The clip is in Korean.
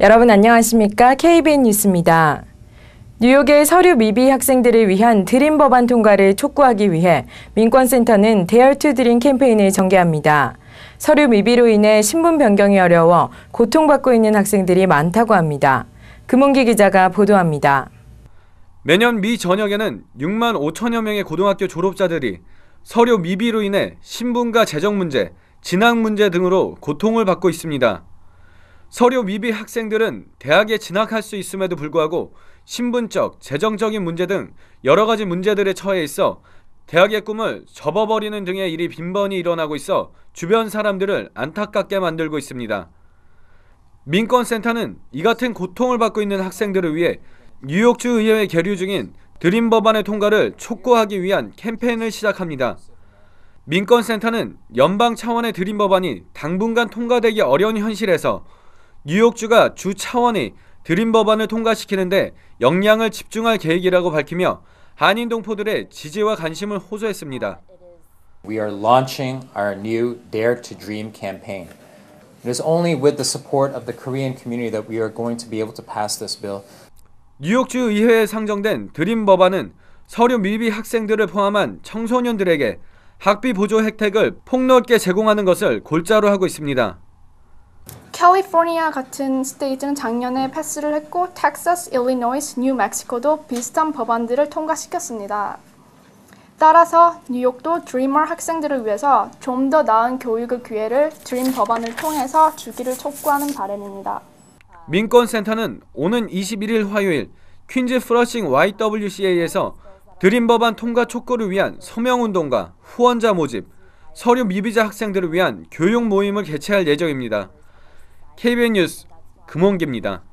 여러분 안녕하십니까? KBN 뉴스입니다. 뉴욕의 서류 미비 학생들을 위한 드림 법안 통과를 촉구하기 위해 민권센터는 대열 투 드림 캠페인을 전개합니다. 서류 미비로 인해 신분 변경이 어려워 고통받고 있는 학생들이 많다고 합니다. 금은기 기자가 보도합니다. 매년 미 전역에는 6만 5천여 명의 고등학교 졸업자들이 서류 미비로 인해 신분과 재정 문제, 진학 문제 등으로 고통을 받고 있습니다. 서류 위비 학생들은 대학에 진학할 수 있음에도 불구하고 신분적, 재정적인 문제 등 여러 가지 문제들에 처해 있어 대학의 꿈을 접어버리는 등의 일이 빈번히 일어나고 있어 주변 사람들을 안타깝게 만들고 있습니다. 민권센터는 이 같은 고통을 받고 있는 학생들을 위해 뉴욕주 의회에 계류 중인 드림 법안의 통과를 촉구하기 위한 캠페인을 시작합니다. 민권센터는 연방 차원의 드림 법안이 당분간 통과되기 어려운 현실에서 뉴욕주가 주 차원이 드림 법안을 통과시키는데 역량을 집중할 계획이라고 밝히며 한인 동포들의 지지와 관심을 호소했습니다. We are launching our new Dare to Dream campaign. It is only with the support of the Korean community that we are going to be able to pass this bill. 뉴욕주 의회에 상정된 드림 법안은 서류 미비 학생들을 포함한 청소년들에게 학비 보조 혜택을 폭넓게 제공하는 것을 골자로 하고 있습니다. 캘리포니아 같은 스테이트는 작년에 패스를 했고 텍사스, 일리노이스, 뉴멕시코도 비슷한 법안들을 통과시켰습니다. 따라서 뉴욕도 드리머 학생들을 위해서 좀 더 나은 교육의 기회를 드림 법안을 통해서 주기를 촉구하는 바램입니다. 민권센터는 오는 21일 화요일 퀸즈 프러싱 YWCA에서 드림 법안 통과 촉구를 위한 서명운동과 후원자 모집, 서류 미비자 학생들을 위한 교육 모임을 개최할 예정입니다. KBN 뉴스 금원기입니다.